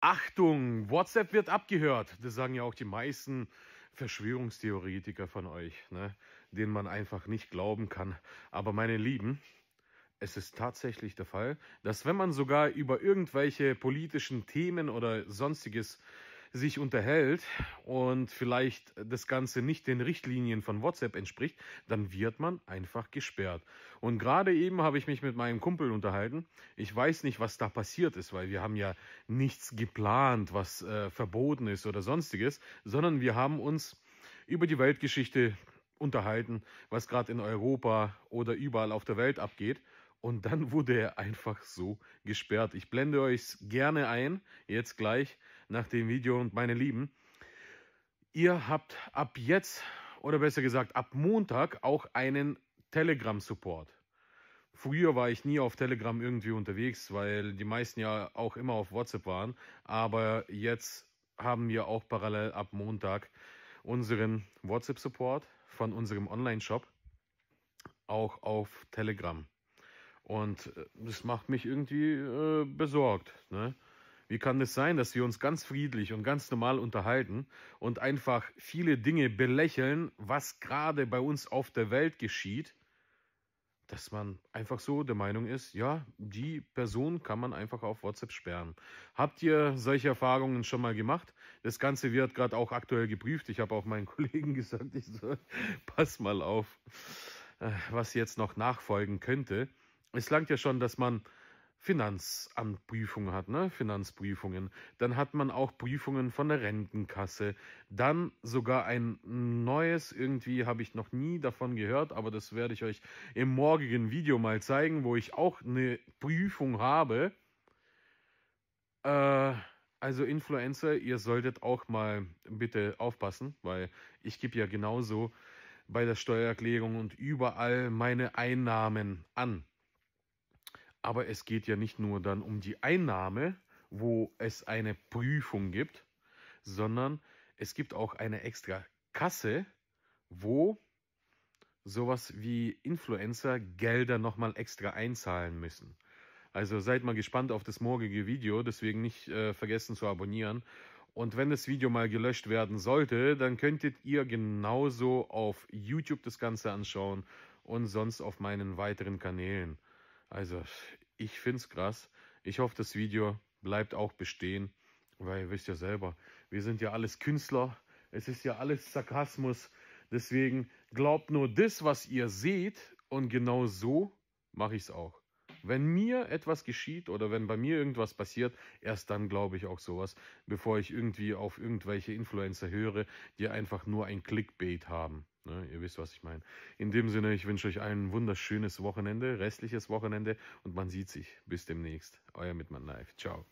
Achtung, WhatsApp wird abgehört. Das sagen ja auch die meisten Verschwörungstheoretiker von euch, ne? denen man einfach nicht glauben kann. Aber meine Lieben, es ist tatsächlich der Fall, dass wenn man sogar über irgendwelche politischen Themen oder sonstiges sich unterhält und vielleicht das Ganze nicht den Richtlinien von WhatsApp entspricht, dann wird man einfach gesperrt. Und gerade eben habe ich mich mit meinem Kumpel unterhalten. Ich weiß nicht, was da passiert ist, weil wir haben ja nichts geplant, was äh, verboten ist oder sonstiges, sondern wir haben uns über die Weltgeschichte unterhalten, was gerade in Europa oder überall auf der Welt abgeht. Und dann wurde er einfach so gesperrt. Ich blende euch gerne ein, jetzt gleich nach dem Video und meine Lieben. Ihr habt ab jetzt oder besser gesagt ab Montag auch einen Telegram-Support. Früher war ich nie auf Telegram irgendwie unterwegs, weil die meisten ja auch immer auf WhatsApp waren. Aber jetzt haben wir auch parallel ab Montag unseren WhatsApp-Support von unserem Online-Shop auch auf Telegram. Und äh, das macht mich irgendwie äh, besorgt. Ne? Wie kann es sein, dass wir uns ganz friedlich und ganz normal unterhalten und einfach viele Dinge belächeln, was gerade bei uns auf der Welt geschieht, dass man einfach so der Meinung ist, ja, die Person kann man einfach auf WhatsApp sperren. Habt ihr solche Erfahrungen schon mal gemacht? Das Ganze wird gerade auch aktuell geprüft. Ich habe auch meinen Kollegen gesagt, ich soll, pass mal auf, äh, was jetzt noch nachfolgen könnte. Es langt ja schon, dass man Finanzamtprüfungen hat, ne? Finanzprüfungen. Dann hat man auch Prüfungen von der Rentenkasse. Dann sogar ein neues, irgendwie habe ich noch nie davon gehört, aber das werde ich euch im morgigen Video mal zeigen, wo ich auch eine Prüfung habe. Äh, also Influencer, ihr solltet auch mal bitte aufpassen, weil ich gebe ja genauso bei der Steuererklärung und überall meine Einnahmen an. Aber es geht ja nicht nur dann um die Einnahme, wo es eine Prüfung gibt, sondern es gibt auch eine extra Kasse, wo sowas wie Influencer Gelder nochmal extra einzahlen müssen. Also seid mal gespannt auf das morgige Video, deswegen nicht äh, vergessen zu abonnieren. Und wenn das Video mal gelöscht werden sollte, dann könntet ihr genauso auf YouTube das Ganze anschauen und sonst auf meinen weiteren Kanälen. Also, ich finde es krass. Ich hoffe, das Video bleibt auch bestehen, weil ihr wisst ja selber, wir sind ja alles Künstler. Es ist ja alles Sarkasmus. Deswegen glaubt nur das, was ihr seht und genau so mache ich es auch. Wenn mir etwas geschieht oder wenn bei mir irgendwas passiert, erst dann glaube ich auch sowas, bevor ich irgendwie auf irgendwelche Influencer höre, die einfach nur ein Clickbait haben. Ne, ihr wisst, was ich meine. In dem Sinne, ich wünsche euch ein wunderschönes Wochenende, restliches Wochenende und man sieht sich. Bis demnächst. Euer Mitmann Live. Ciao.